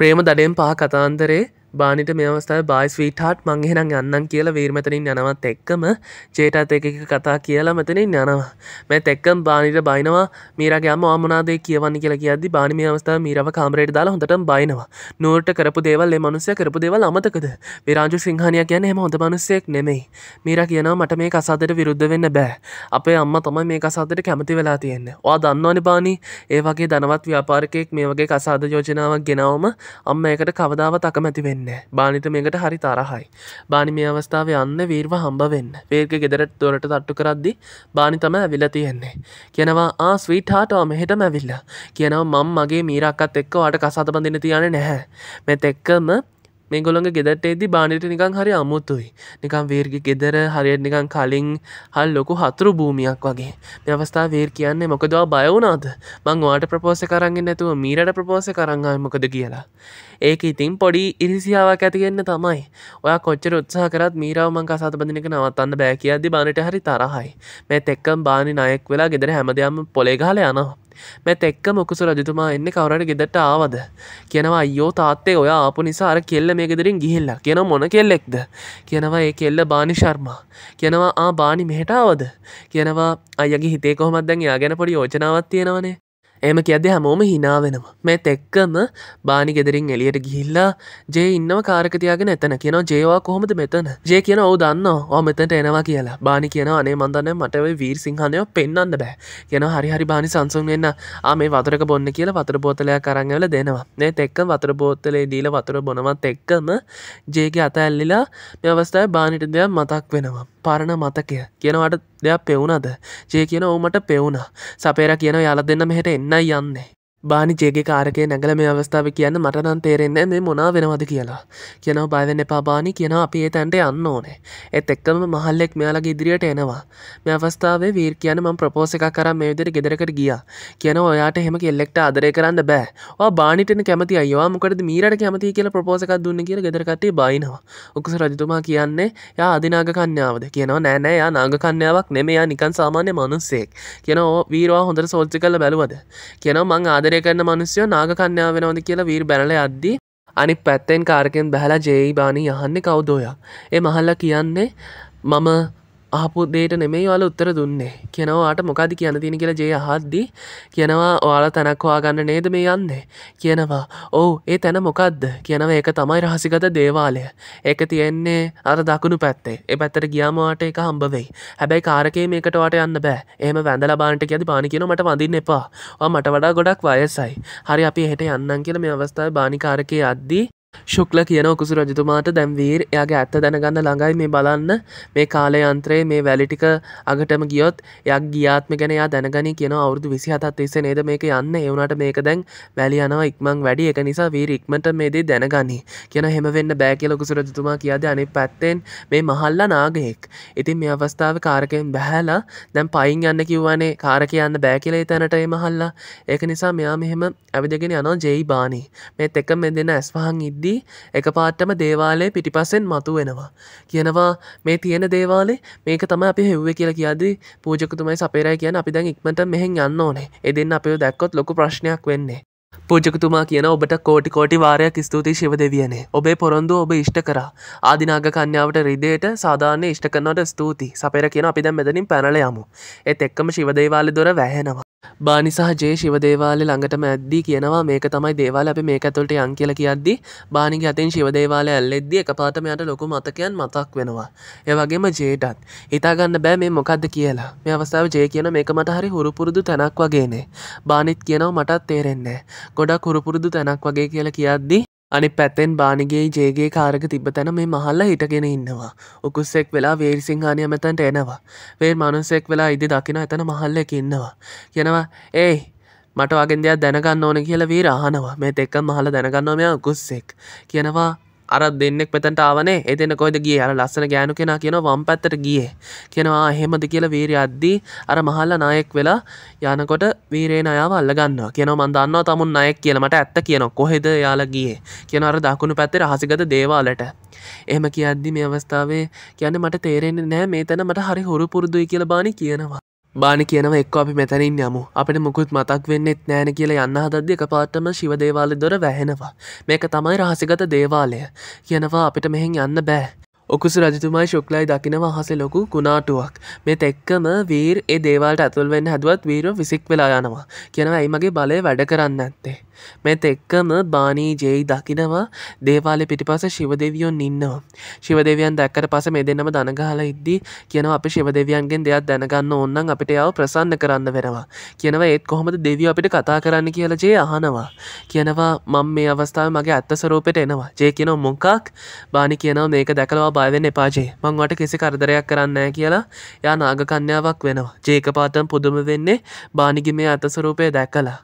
ප්‍රේම දඩයෙන් පහ කතාන්තරේ බානිට මේ අවස්ථාව බයිස් වීටහට් මංගෙනම් යන්නන් කියලා වීර්මතනින් යනවත් එක්කම චේටත් එක කතා කියලා මෙතනින් යනවා මේ තැක්කම් බානිට බයිනවා මීරගේ අම අමනාදේ කියවන්න කියලා කියද බානිම අවස්ථාව මීරව කාමරයට දාලා හොඳට බයිනවා නූට කරපු දේවල් මනුස්සය කරපු දේවල් අමතකද විරාජු සිංහනය කියන එම හොඳ මනුස්සයෙක් නෙමෙයි මීර කියනවා මට මේ කසාදට විරුද්ධ වෙන්න බෑ අපේ අම්ම තමයි මේ කසාදට කැමති වෙලා තියෙන්න වා දන්නවනි බානි ඒ වගේ දනවත් ව්‍යාපාරකයෙක් මේ වගේ කසාද යෝජනාවක් ගෙනවම අම්ම එකට කවදාවත් අකමැති වෙන්න වෙන්න බානිත මේකට හරි තරහයි බානි මේ අවස්ථාව යන්න වීර්ව හම්බ වෙන්න පේක ගෙදරට තොරට තට්ටු කරද්දි බානි තම ඇවිල තියෙන්නේ කියනවා ආ ස්වීට හාටෝම හෙටම ඇවිල්ල කියනවා මං මගේ මීරක්කත් එක්ක වාට කසාත බඳන්න තියන නැහැ මෙත එක්කම මේගොළොඟ ගෙදට එදි බානට නිකං හරි අමුතුයි නිකම් වේර්ගි ගෙදර හරියට නිකං කලින් හල් ලොකු හතුරු භූමියක් වගේ මේ අවස්ථා වේර් කියන්නේ මොකදවා බයවුනාද මං වාට ප්‍රපෝස කරන්ගෙන් නැතුව මීරට ප්‍රපෝස කරංගයි මොකද කියලා ඒක ඉතින් පොඩි ඉරිසිාවක් ඇතිගන්න තමයි ඔය කොච්චර උත්සාහ කරත් මීරාව මං කසාතබඳනක නවත්තන්න බෑ කියද්දි බානට හරි තරහයි මේ තෙක්කම් බානි නයෙක් වෙලා ගෙදර හැමදයම් පොලේගාල යනවා මෙත් එක්කම උකුසු රජතුමා එන්නේ කවුරුහරි ගෙදරට ආවද කියනවා අයියෝ තාත්තේ ඔයා ආපු නිසා අර කෙල්ල මේ ගෙදරින් ගිහිල්ලා කියනවා මොන කෙල්ලෙක්ද කියනවා ඒ කෙල්ල බානි ශර්මා කියනවා ආ බානි මෙහෙට ආවද කියනවා අයගේ හිතේ කොහොමද දැන් එයා ගැන පොඩි යෝජනාවක් තියෙනවනේ එම කියද හැමෝම හිනාවෙනවා මේ තෙක්කම බානි ගෙදරින් එලියට ගිහිල්ලා ජේ ඉන්නව කාරකතියාගෙන එතන කියන ජේවා කොහොමද මෙතන ජය කියන ඔව දන්න ඕ මෙතට එනවා කියලා බානි කියන අනේ මන්දන්න මටව වීර් සිංහනයෝ පෙන්න්න බෑ කියන හරිහරි බානි සංසුන් වෙන්න ආමේ වතර බොන්න කියලා වතර බෝතලයක් කරංගවල දෙනවා නේ තෙක්ක වතර බෝතලේ දීල වතුර බොනවත් එක්කම ජේගේ අත ඇල්ලිලා මේ අවස්ථාව බානිට දෙයක් මතක් වෙනවා පරණ මතකය කියනවට දෙයක් පෙවුනද ජය කියන ඕමට පෙවුණ සපේර කියන යාල දෙන්න මෙහෙට එන්න ないやんね。බානිජේගේ කාරකය නැගල මේ අවස්ථාව කියන්න මටනන් තේරෙන්නේ මේ මොනා වෙනවද කියලා කියනව බයවෙන්න එපා බානි කියන අපි ඒ තැන්ට යන්න ඕනේ එත් එක්කම මහල්ලෙක් මෙයාලගේ ඉදිරියට එනවා මේ අවස්ථාවේ වීර් කියන ම ප්‍රපෝස එකක් කරම් මේ විදිර ගෙදරකට ගියා කියන ඔයාට හෙම කෙල්ලෙක්ට අදරය කරන්න බෑ වා බානිටන කැමති අයවා මොකට මීරට කැමති කියල ප්‍රපෝසකක් දුන්න කියල ගෙදරකටේ බයිනවා උකුස රජතුමා කියන්නේ යා අධිනාග කන්‍යාවද කියනවා නෑනෑ යා නාග කන්‍යාවක් නෙමයා නිකන් සාමාන්‍ය මනුස්සෙක් කියන වීරවා හොඳට සෝච්චි කල බැලුවද කියනවා මං ආදර විරෝධය කරන මනුස්්‍යයෝ නාගකන්‍යාව වෙනවද කියලා වීර් බැනල අද්දී අනි පැත්තෙන් කාරකෙන් බැහලා ජේයි බානී යහන්නේ කවුදෝයා ඒ මහල්ල කියන්නේ මම අහපුදේට නෙමෙයි යාල උත්තර දුන්නේ කියනවාට මොකද කියන තින කියලා ජය හද්දී කියනවා ඔයාල තැනක්වාගන්න නේද මේ යන්නේ කියනවා ඕ ඒ තැන මොකක්ද කියනව ඒක තමයි රහසිගත දේවාලය ඒක තියෙන්නේ අර දකුණු පැත්තේ එ පැත්තර ගියාමවාට එක හම්බවෙයි හැබැයි කාරකේ මේකටවාට යන්න බෑ එහම වැඳල බාන්ට කියද බාන කියන මට වඳන්න එපා මට වඩා ගොඩක් වයසයි හරි අපි හෙට යන්නන් කියල මේ අවස්ථාව බානිකාරකය අද්දී ශුක්ල කියන ඔකුස රජතුමාට දැම් වීර් එයාගේ ඇත්ත දැනගන්න ළඟයි මේ බලන්න මේ කාලයන්ත්‍රයේ මේ වැලිටික අගටම ගියොත් යක් ගියාත්ම ගැන යා දැනගනි කියන අවුරදු විසි හතත් තිස්සේ නේද මේක යන්න එවුනට මේක දැන් වැලි යනවා ඉක්මං වැඩි එක නිසා වීර ඉක්මට මේදේ දැනගනි කියන හෙම වෙන්න බෑ කියලා ඔකුස රජතුමා කියාද අනිත් පැත්තෙන් මේ මහල්ලා නාගයෙක් ඉතින් මේ අවස්ථාව කාරකයෙන් බැහැලා දැන් පයින් යන්න කිව්වනේ කාරක යන්න බෑ කියලා තැනට ඒ මහල්ලා ඒක නිසා මෙයා මෙහෙම ඇවිදගෙන යනවා ජෙයි බානි මේත් එක මේ දෙන ඇස්පහන් ඉද්ද එද්දී එක පාට්ටම දේවාලය පිටිපස්සෙන් මතු වෙනවා. කියනවා මේ තියෙන දේවාලේ මේක තම අපි හෙව්ව කියලා කියද පූජකතුමයි සපේරයි කියන්න අපි දැන් ඉක්මට මෙහෙන් යන්න ඕනේ එදන්න අපේ දැක්කොත් ලොකු ප්‍රශ්නයක් වෙන්නේ. පූජකතුමා කියන ඔබට කෝටි කෝටි වාරයක් ස්තුතියි ශිව දෙවියනේ ඔබේ පොරොන්දු ඔබ ඉෂ්ට කර ආදිනාග කන්‍යාවට රිදේට සාධානය ඉෂ්ට කරනට ස්තුති සපෙර කියන අපි දැම් මෙදනින් පැනල යමු එත් එක්කම ශිවදේවාල දොර වැහෙනවා බානි සහ ජේ ශිවදේවාලය ළඟටම ඇද්දී කියනවා මේක තමයි දේවාල අපි මේක ඇතුළට යන් කියල කියද්දි බානිගේ අතින් ශිවදේවාලය ඇල්ලෙද්දී එක පාටමයට ලොකු මතකයන් මතක් වෙනවා. ඒවගේම ජේටත් හිතාගන්න බෑ මේ මොකක්ද කියලා මේ අවස්ථාව ජය කියන මේක මට හරි හුරුපුරුදු තැනක් වගේනේ. බානිත් කියනව මටත් තේරෙන්නේ ගොඩක් හුරුපුරුදු තැනක් වගේ කියල කියද්දි අනි පැත්තෙන් බානිගේ ජේගේ කාරක තිබ තැන මේ මහල්ල හිටගෙන ඉන්නවා. උකුස්සෙක් වෙලා වේර් සිංහානය මෙතැන්ට එනවා. වේර් මනුස්සෙක් වෙලා ඉදි දකින එතන මහල්ලෙක් ඉන්නවා. කියනවා ඒ මට වගෙන් දෙයක් දැනගන්න ඕන කියලා වීර අහනවා මේ එක්ක මහල දැනගන්නවා මෙයා උකුස්සෙක්. කියනවා අර දෙන්නෙක් පෙතට ආවනේ එතන කොයිද ගිය අර ලස්සන ගෑනු කෙනා කියන වම් පැත්තට ගියේ කියනවා එහෙමද කියලා වීරය අද්දී අර මහල්ල නායෙක් වෙලා යනකොට වීරේ නයාව අල්ලගන්නවා කියනවා මන් දන්නවා තමුන් නායෙක් කියලා මට ඇත්ත කියනවා කොහෙද යාලා ගියේ කියන අර දකුණු පැත්තේ රහසිගත දේවාලට එහෙම කියද්දි මේ අවස්ථාවේ කියන්නේ මට තේරෙන්නේ නැහැ මේ තැන මට හරි හුරු පුරුදුයි කියලා බානි කියනවා බාන කියනව එක් අපි මෙතැනින් යමු අපට මුකුත් මතක් වෙන්නෙත් නෑන කියල යන්න හදද්‍ය කපාටම ශිවදේවාලෙ දොර වැහෙනවා මේක තමයි රහසිගත දේවාලය කියනවා අපිට මෙහෙන් යන්න බෑ ඔකුසු රජතුමයි ශුක්ලයි දකිනව අහස ලොකු කුණාටුවක් මේ තැක්කම වීර් ඒ දේවාලට ඇතුල්වෙන්න හැදුවත් වීර විසික් වෙලා යනවා කියනවා ඇයි මගේ බලය වැඩ කරන්න ඇත්තේ මේ තෙක්කම බානී ජෙයි දකිනවා දේවාලෙ පිටිපස ශිවදෙවියොන් ඉන්නවා ශිවදෙවියන් දැක්කට පස මේ දෙන්නම දනගහල ඉද්දී කියනවා අපි ශිවදෙවියන්ගෙන් දෙයක් දැනගන්න ඕන්නම් අපිට යව ප්‍රසන්න කරන්න වෙනවා කියනවා ඒත් කොහොමද දෙවිය අපිට කතා කරන්න කියලා ජේ අහනවා කියනවා මම මේ අවස්ථාව මගේ ඇත්ත සරූපෙට එනවා ජේ කියනවා මොකක් බානි කියනවා මේක දැකලවා භාවෙන් එපාජේ මංවට කිසි කරදරයක් කරන්න කියලා යා නාගකන්‍යාවක් වෙනවා ජේක පාතම් පුදුම වෙන්නේ බානිගි මේ අතසරූපය දැක්කලා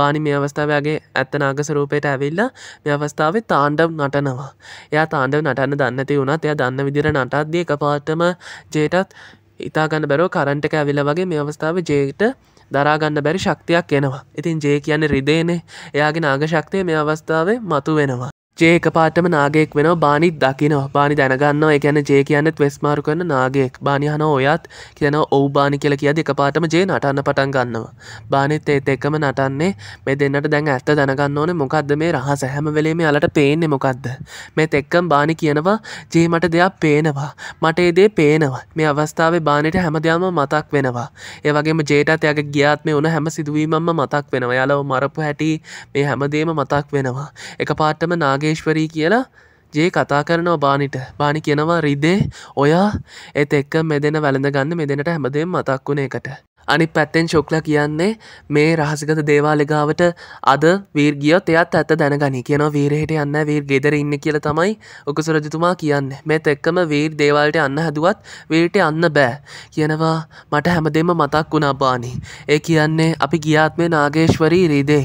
බානි මේ අවස්ථාවගේ ඇත්ත නාගසරූපයට ඇවිල්ලා මේ අවස්ථාවේ තාණ්ඩම් නටනවා එයා තාණ්ඩව නටන්න දන්නති වුණත් එයා දන්න විදිර නටත්දී එක පාටම ජේටත් ඉතාගන්න බැරෝ කරන්ටක ඇවිල වගේ මේ අවස්ථාව ජේට දරාගන්න බැරි ශක්තියක් එනවා ඉතින් ජේ කියන්න රිදේනේ එයාගේ නාග ශක්තිය මේ අවස්ථාවේ මතු වෙනවා ජේ එක පාටම නාගෙක් වෙන බානි දකින බානි දැනගන්න එකැන ජේ කියන්න වෙස්මාරු කරන නාගෙක් බානිහන ඔයත් කියන ඔව් බානි කියල කිය දෙක පාටම ජේ නටන්න පටන් ගන්නවා. බානිත් ඒත් එක්කම නටන්නේ මෙ දෙන්නට දැන් ඇත්ත දැනගන්න ඕන මොකක්ද මේ රහ සැහැම වෙලේම අලට පේන්නේ මොකක්ද. මෙත් එක්කම් බානි කියනවා ජීමට දෙයක් පේනවා. මට ඒදේ පේනවා මේ අවස්ථාවේ බානයට හැමදයාම මතක් වෙනවා. ඒවගේම ජේටත් යගේ ගියාත්ම වන හැම සිදුවීමම මතක් වෙනවා යාලව මරපු හැටි මේ හැමදේම මතක් වෙනවා. එක පාටම නාගේ ලෝකේශ්වරී කියලා ජේ කතා කරනවා බානිට බානි කියනවා රිදේ ඔයා එත් එක්ක මෙදෙන වැළඳගන්න මෙදෙනට හැමදේ මතක් වුණ එකට අනි පැත්තෙන් ශොක්ල කියන්නේ මේ රහසිගත දේවාලගාවට අද වීර්ගියොත් එයත් ඇත දැනගනි කියන වීරහට යන්න වීර් ගෙදර ඉන්න කියල තමයි ඔකුසරජතුමා කියන්න මෙත් එක්කම වීර් දේවාලට යන්න හැදුවත් වීට යන්න බෑ කියනවා මට හැමදෙම මතක් වුණා බානි ඒ කියන්නේ අපි ගියාත්මේ නාගේශ්වරී රීදේ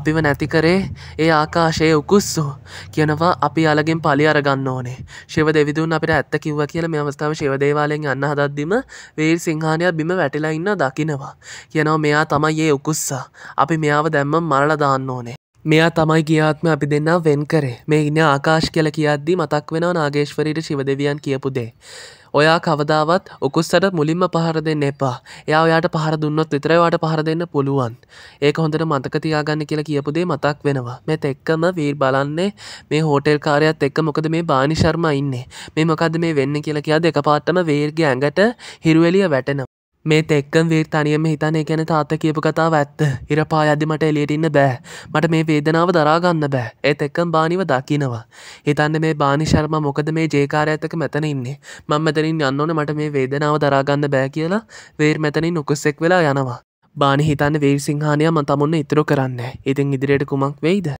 අපිව නැතිකරේ ඒ ආකාශයේ උකුස්සෝ කියනවා අපි අලගෙන් පලි අරගන්න ඕනේ ශිව දෙවිදුන් අපට ඇත්ත කිව්ව කියල මේ අවස්ථාව ශිවදේවාලෙන් අන්න හදද්දිම වේර් සිංහානයක් බිම වැටිලා ඉන්න දක් දකිනවා. යනෝ මෙයා තමයි ඒ උකුස්සා. අපි මෙයාව දැම්ම මරලා දාන්න ඕනේ. මෙයා තමයි ගියාත්ම අපි දෙන්න වෙන් කරේ මේ ඉන්න ආකාශ කියල කියද්දි මතක් වෙනවා නාගේශ්වරීට ශිව දෙවියන් කියපු දේ. ඔයා කවදාවත් උකුස්සට මුලින්ම පහර දෙන්න එපා. එයා ඔයාට පහර දුන්නොත් විතරයි ඔයාට පහර දෙන්න පුළුවන්. ඒක හොඳට මතක තියාගන්න කියලා කියපු දේ මතක් වෙනවා. මේත් එක්කම වීර් බලන්නේ මේ හෝටල් කාර්යයත් එක්ක මොකද මේ බානි ශර්මා ඉන්නේ. මේ මොකද්ද මේ වෙන්නේ කියලා කියද්දි එකපාරටම වීර්ගේ ඇඟට හිරුවෙලිය වැටෙනවා. මේ තෙක්කම් වීර් තනියම හිතන ගැන තාත්ත කියපු කතාව ඇත්ත ඉර පා අදමට එලියටඉන්න බෑ මට මේ වේදනාව දරාගන්න බෑ ඒත් එක්කම් බානිව දකිනවා හිතන්න මේ බානි ශර්ම මොකද මේ ජේකාර ඇතක මෙතන ඉන්නේ මං මෙතනින් යන්නඕන මට මේ වේදනාව දරාගන්න බෑ කියලා වේර් මෙතනින් උකුස්සෙක් වෙලා යනවා බානි හිතන්න වේර් සිංහානය ම තමුන්න ඉතුරු කරන්න ඉතින් ඉදිරියට කුමක් වෙයිද